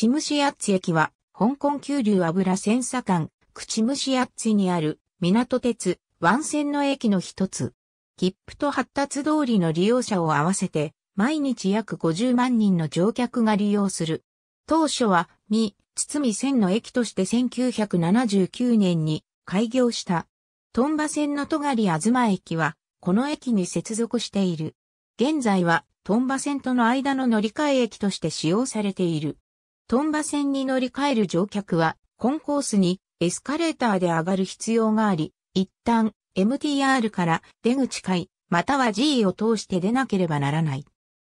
チムシアッツ駅は、香港急流油千差間、クチムシアッツにある、港鉄、湾線の駅の一つ。切符と発達通りの利用者を合わせて、毎日約50万人の乗客が利用する。当初は、未、堤線の駅として1979年に開業した。トンバ線の戸狩東駅は、この駅に接続している。現在は、トンバ線との間の乗り換え駅として使用されている。トンバ線に乗り換える乗客は、コンコースにエスカレーターで上がる必要があり、一旦 MTR から出口階、または G を通して出なければならない。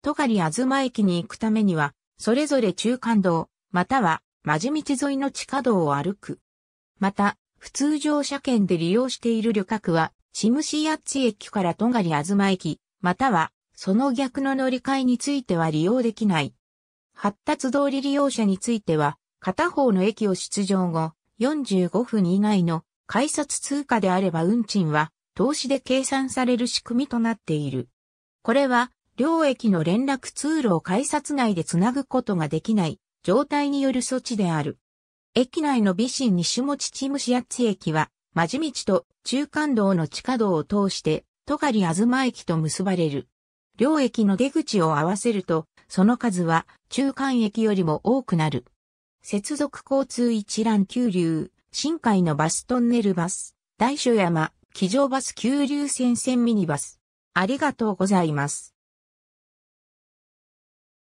トカリあずま駅に行くためには、それぞれ中間道、または、まじ道沿いの地下道を歩く。また、普通乗車券で利用している旅客は、シムシヤッチ駅からトガリアズマ駅、または、その逆の乗り換えについては利用できない。発達通り利用者については、片方の駅を出場後、45分以内の改札通過であれば運賃は、投資で計算される仕組みとなっている。これは、両駅の連絡通路を改札内でつなぐことができない状態による措置である。駅内の美新西持秩父市八駅は、まじ道と中間道の地下道を通して、戸狩東駅と結ばれる。両駅の出口を合わせると、その数は中間駅よりも多くなる。接続交通一覧急流、深海のバストンネルバス、大所山、騎乗バス急流線線ミニバス。ありがとうございます。